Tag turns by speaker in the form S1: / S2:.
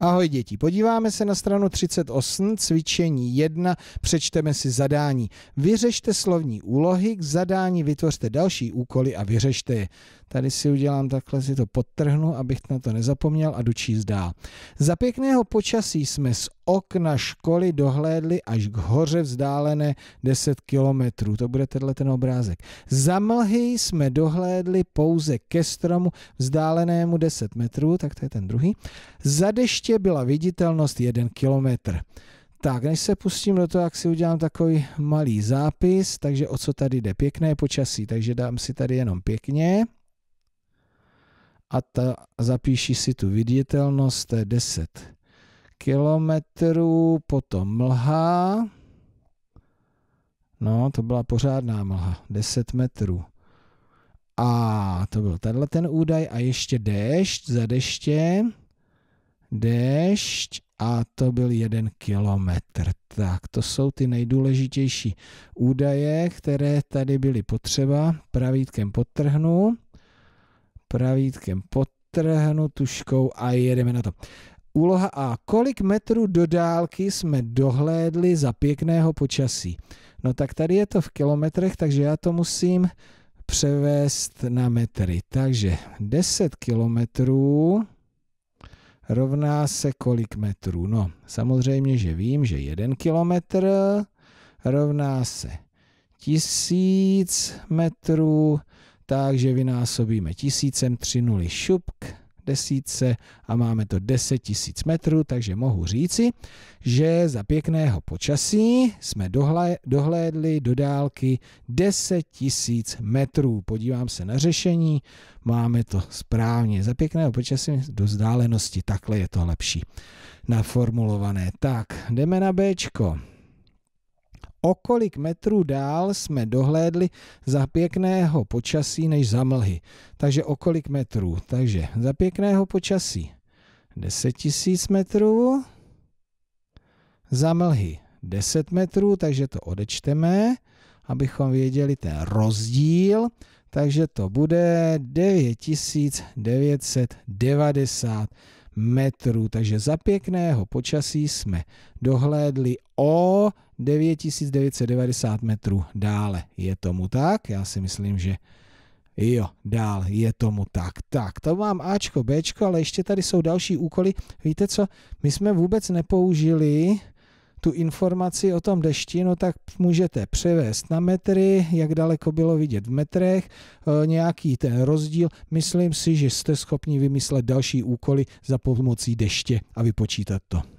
S1: Ahoj děti, podíváme se na stranu 38, cvičení 1, přečteme si zadání. Vyřešte slovní úlohy, k zadání vytvořte další úkoly a vyřešte je. Tady si udělám takhle, si to podtrhnu, abych na to nezapomněl a dočíst dál. Za pěkného počasí jsme z okna školy dohlédli až k hoře vzdálené 10 kilometrů. To bude tenhle ten obrázek. Za mlhy jsme dohlédli pouze ke stromu vzdálenému 10 metrů, tak to je ten druhý. Za dešť ještě byla viditelnost 1 kilometr. Tak, než se pustím do toho, jak si udělám takový malý zápis, takže o co tady jde, pěkné počasí, takže dám si tady jenom pěkně a ta, zapíši si tu viditelnost, to je 10 kilometrů, potom mlha, no to byla pořádná mlha, 10 metrů. A to byl tenhle ten údaj a ještě déšť za deštěm, déšť a to byl jeden kilometr. Tak to jsou ty nejdůležitější údaje, které tady byly potřeba. Pravítkem potrhnu, pravítkem potrhnu tuškou a jedeme na to. Úloha A. Kolik metrů do dálky jsme dohlédli za pěkného počasí? No tak tady je to v kilometrech, takže já to musím převést na metry. Takže 10 kilometrů rovná se kolik metrů? No, samozřejmě, že vím, že jeden kilometr rovná se tisíc metrů, takže vynásobíme tisícem tři nuly šupk desítce a máme to 10 tisíc metrů, takže mohu říci, že za pěkného počasí jsme dohlédli do dálky 10 tisíc metrů. Podívám se na řešení, máme to správně. Za pěkného počasí do vzdálenosti, takhle je to lepší naformulované. Tak, jdeme na Bčko. O kolik metrů dál jsme dohlédli za pěkného počasí než za mlhy. Takže o kolik metrů? Takže za pěkného počasí 10 tisíc metrů, za mlhy 10 metrů, takže to odečteme, abychom věděli ten rozdíl. Takže to bude 9990 metrů. Takže za pěkného počasí jsme dohlédli o 9990 metrů dále. Je tomu tak? Já si myslím, že Jo, dál, je tomu tak. Tak, to mám Ačko, Bčko, ale ještě tady jsou další úkoly. Víte co, my jsme vůbec nepoužili tu informaci o tom dešti, no tak můžete převést na metry, jak daleko bylo vidět v metrech, e, nějaký ten rozdíl. Myslím si, že jste schopni vymyslet další úkoly za pomocí deště a vypočítat to.